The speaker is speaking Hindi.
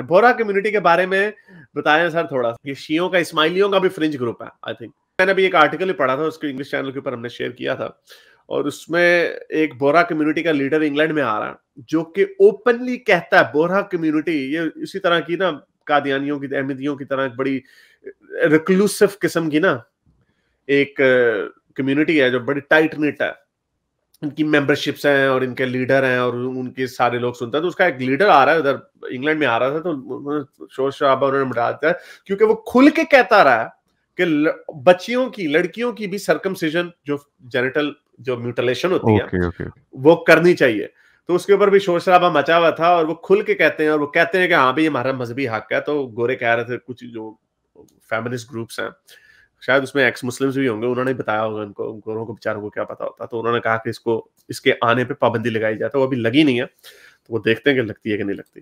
बोरा कम्युनिटी के बारे में बताया सर थोड़ा ये शियों का इस्माइलियों का भी फ्रिंज ग्रुप है आई थिंक मैंने अभी एक आर्टिकल भी पढ़ा था उसके इंग्लिश चैनल के ऊपर हमने शेयर किया था और उसमें एक बोरा कम्युनिटी का लीडर इंग्लैंड में आ रहा है जो कि ओपनली कहता है बोरा कम्युनिटी ये इसी तरह की ना कादियानियों की अहमदियों की तरह बड़ी रिक्लूसिव किस्म की ना एक कम्युनिटी है जो बड़ी टाइट निट है इनकी मेंबरशिप्स हैं और इनके लीडर हैं और उनके सारे लोग सुनते हैं तो उसका एक लीडर आ रहा है उधर इंग्लैंड में आ रहा था तो शोर शराबा उन्होंने मिटा दिया क्योंकि वो खुल के कहता रहा है कि बच्चियों की लड़कियों की भी सरकम जो जेनेटल जो म्यूटिलेशन होती okay, है okay. वो करनी चाहिए तो उसके ऊपर भी शोर शराबा मचा हुआ था और वो खुल के कहते हैं और वो कहते हैं कि हाँ भाई हमारा मजहबी हक है तो गोरे कह रहे थे कुछ जो फेमिनिस्ट ग्रुप्स हैं शायद उसमें एक्स मुस्लिम्स भी होंगे उन्होंने बताया होगा उनको गोरों को बेचारों को क्या पता होता तो उन्होंने कहा कि इसको इसके आने पर पाबंदी लगाई जाए तो वो अभी लगी नहीं है तो वो देखते हैं कि लगती है कि नहीं लगती